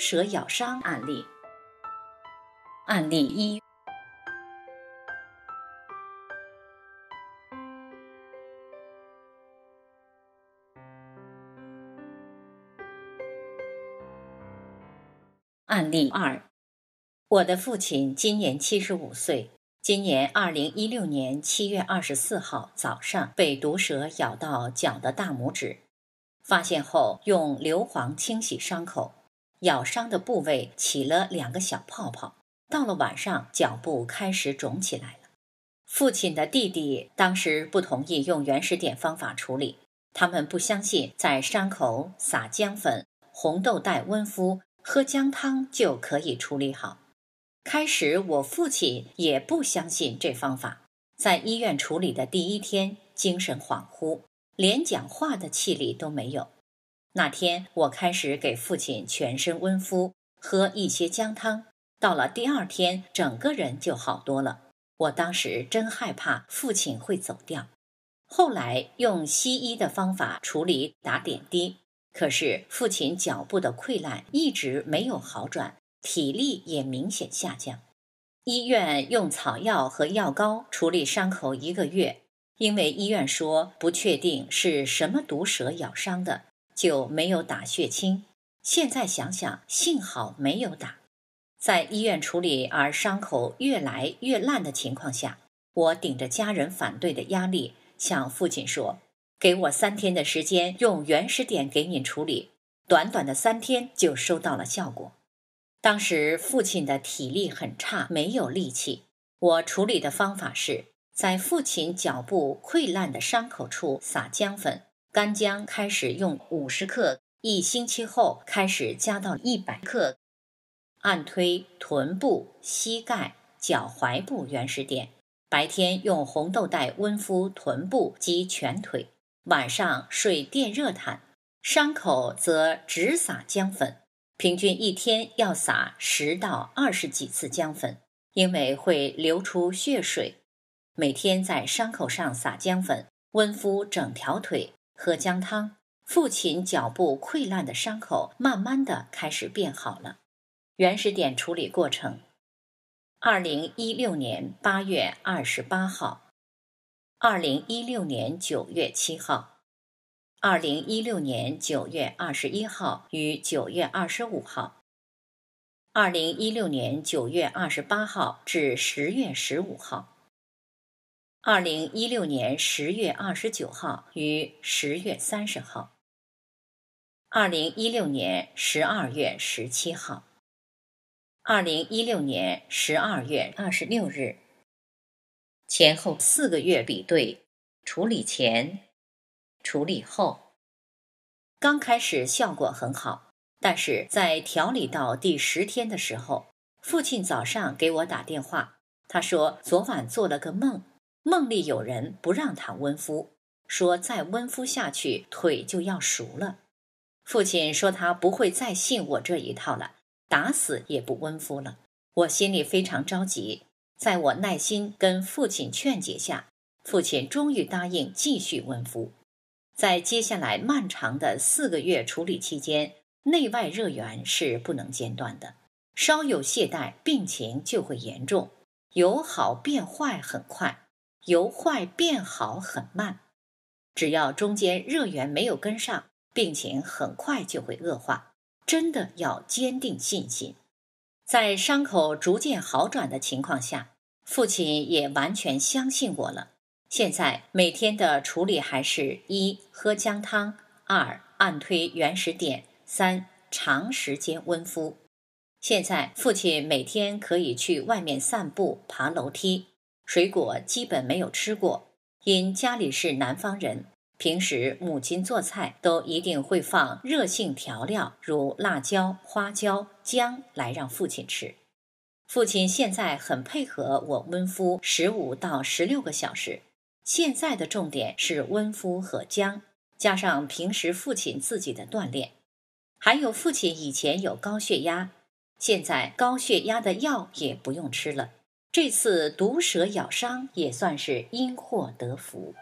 蛇咬伤案例，案例一，案例二。我的父亲今年七十五岁，今年二零一六年七月二十四号早上被毒蛇咬到脚的大拇指，发现后用硫磺清洗伤口。咬伤的部位起了两个小泡泡，到了晚上，脚部开始肿起来了。父亲的弟弟当时不同意用原始点方法处理，他们不相信在伤口撒姜粉、红豆袋温敷、喝姜汤就可以处理好。开始，我父亲也不相信这方法。在医院处理的第一天，精神恍惚，连讲话的气力都没有。那天我开始给父亲全身温敷，喝一些姜汤。到了第二天，整个人就好多了。我当时真害怕父亲会走掉。后来用西医的方法处理，打点滴。可是父亲脚部的溃烂一直没有好转，体力也明显下降。医院用草药和药膏处理伤口一个月，因为医院说不确定是什么毒蛇咬伤的。就没有打血清。现在想想，幸好没有打。在医院处理而伤口越来越烂的情况下，我顶着家人反对的压力，向父亲说：“给我三天的时间，用原始点给你处理。”短短的三天就收到了效果。当时父亲的体力很差，没有力气。我处理的方法是在父亲脚部溃烂的伤口处撒姜粉。干姜开始用五十克，一星期后开始加到一百克。按推臀部、膝盖、脚踝部原始点。白天用红豆袋温敷臀部及全腿，晚上睡电热毯。伤口则直撒姜粉，平均一天要撒十到二十几次姜粉，因为会流出血水。每天在伤口上撒姜粉，温敷整条腿。喝姜汤，父亲脚部溃烂的伤口慢慢的开始变好了。原始点处理过程：二零一六年八月二十八号，二零一六年九月七号，二零一六年九月二十一号与九月二十五号，二零一六年九月二十八号至十月十五号。二零一六年十月二十九号与十月三十号，二零一六年十二月十七号，二零一六年十二月二十六日前后四个月比对处理前、处理后，刚开始效果很好，但是在调理到第十天的时候，父亲早上给我打电话，他说昨晚做了个梦。梦里有人不让他温敷，说再温敷下去腿就要熟了。父亲说他不会再信我这一套了，打死也不温敷了。我心里非常着急，在我耐心跟父亲劝解下，父亲终于答应继续温敷。在接下来漫长的四个月处理期间，内外热源是不能间断的，稍有懈怠，病情就会严重，由好变坏很快。由坏变好很慢，只要中间热源没有跟上，病情很快就会恶化。真的要坚定信心，在伤口逐渐好转的情况下，父亲也完全相信我了。现在每天的处理还是一喝姜汤，二按推原始点，三长时间温敷。现在父亲每天可以去外面散步、爬楼梯。水果基本没有吃过，因家里是南方人，平时母亲做菜都一定会放热性调料，如辣椒、花椒、姜来让父亲吃。父亲现在很配合我温敷十五到十六个小时，现在的重点是温敷和姜，加上平时父亲自己的锻炼，还有父亲以前有高血压，现在高血压的药也不用吃了。这次毒蛇咬伤也算是因祸得福。